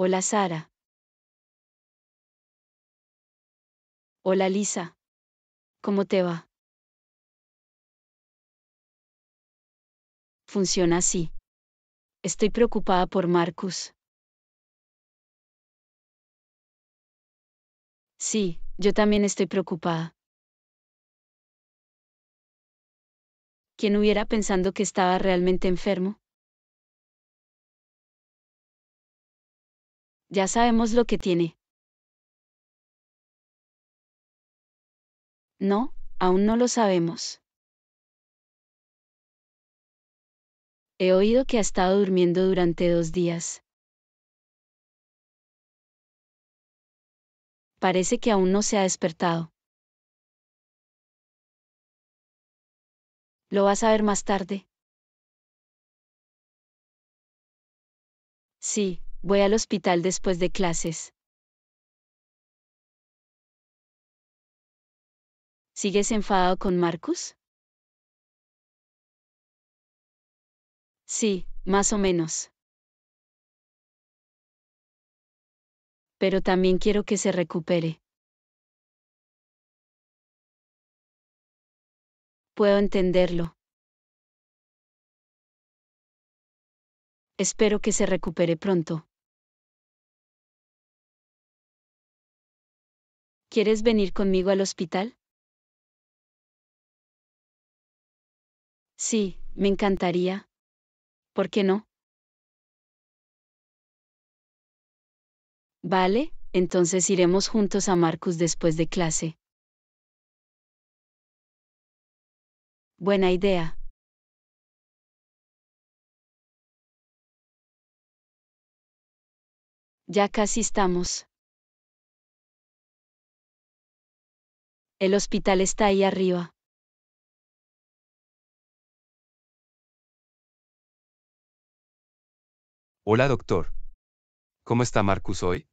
Hola Sara. Hola Lisa. ¿Cómo te va? Funciona así. Estoy preocupada por Marcus. Sí, yo también estoy preocupada. ¿Quién hubiera pensando que estaba realmente enfermo? ya sabemos lo que tiene. No, aún no lo sabemos. He oído que ha estado durmiendo durante dos días. Parece que aún no se ha despertado. Lo vas a ver más tarde. Sí, Voy al hospital después de clases. ¿Sigues enfadado con Marcus? Sí, más o menos. Pero también quiero que se recupere. Puedo entenderlo. Espero que se recupere pronto. ¿Quieres venir conmigo al hospital? Sí, me encantaría. ¿Por qué no? Vale, entonces iremos juntos a Marcus después de clase. Buena idea. Ya casi estamos. El hospital está ahí arriba. Hola doctor. ¿Cómo está Marcus hoy?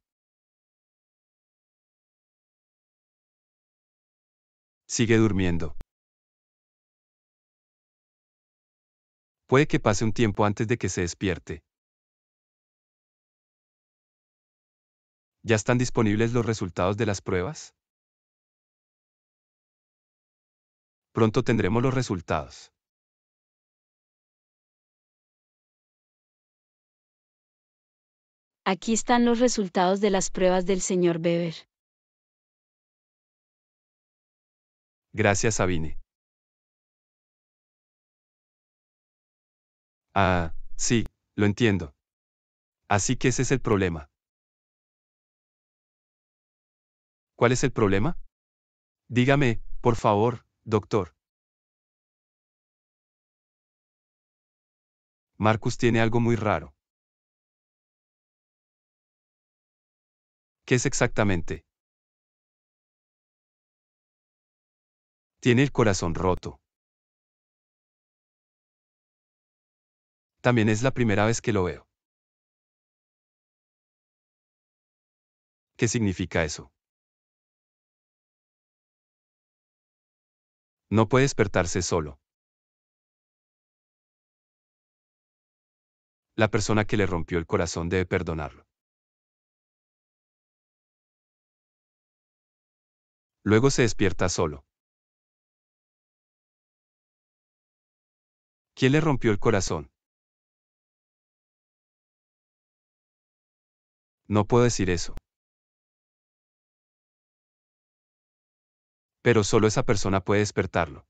Sigue durmiendo. Puede que pase un tiempo antes de que se despierte. ¿Ya están disponibles los resultados de las pruebas? Pronto tendremos los resultados. Aquí están los resultados de las pruebas del señor Weber. Gracias, Sabine. Ah, sí, lo entiendo. Así que ese es el problema. ¿Cuál es el problema? Dígame, por favor, Doctor. Marcus tiene algo muy raro. ¿Qué es exactamente? Tiene el corazón roto. También es la primera vez que lo veo. ¿Qué significa eso? no puede despertarse solo. La persona que le rompió el corazón debe perdonarlo. Luego se despierta solo. ¿Quién le rompió el corazón? No puedo decir eso. pero solo esa persona puede despertarlo.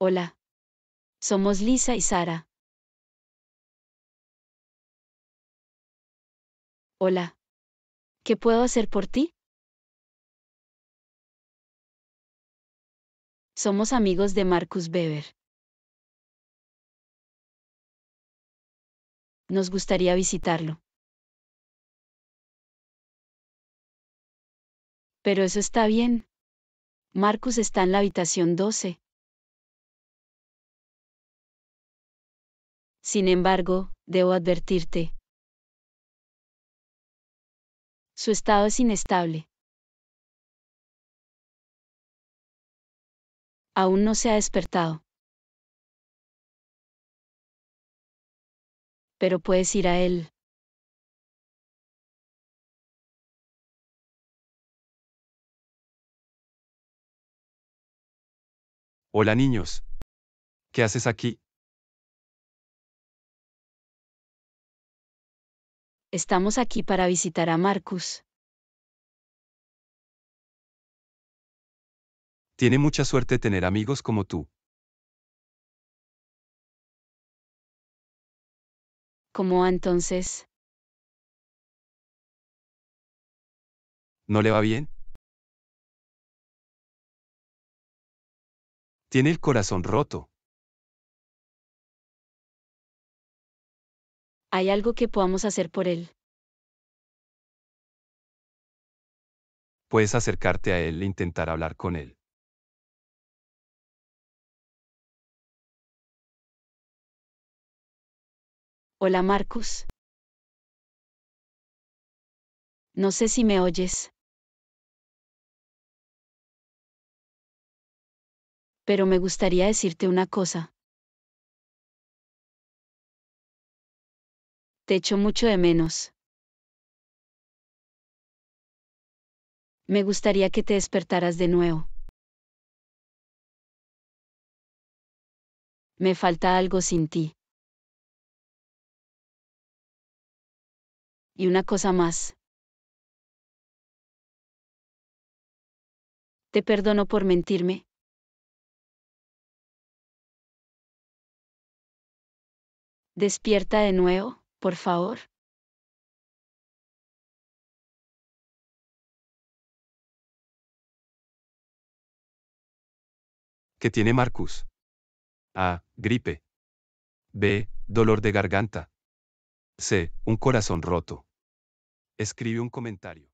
Hola. Somos Lisa y Sara. Hola. ¿Qué puedo hacer por ti? Somos amigos de Marcus Weber. Nos gustaría visitarlo. Pero eso está bien. Marcus está en la habitación 12. Sin embargo, debo advertirte. Su estado es inestable. Aún no se ha despertado. Pero puedes ir a él. Hola niños. ¿Qué haces aquí? Estamos aquí para visitar a Marcus. Tiene mucha suerte tener amigos como tú. ¿Cómo entonces? ¿No le va bien? Tiene el corazón roto. ¿Hay algo que podamos hacer por él? Puedes acercarte a él e intentar hablar con él. Hola Marcus. No sé si me oyes. pero me gustaría decirte una cosa. Te echo mucho de menos. Me gustaría que te despertaras de nuevo. Me falta algo sin ti. Y una cosa más. Te perdono por mentirme, Despierta de nuevo, por favor. ¿Qué tiene Marcus? A. Gripe. B. Dolor de garganta. C. Un corazón roto. Escribe un comentario.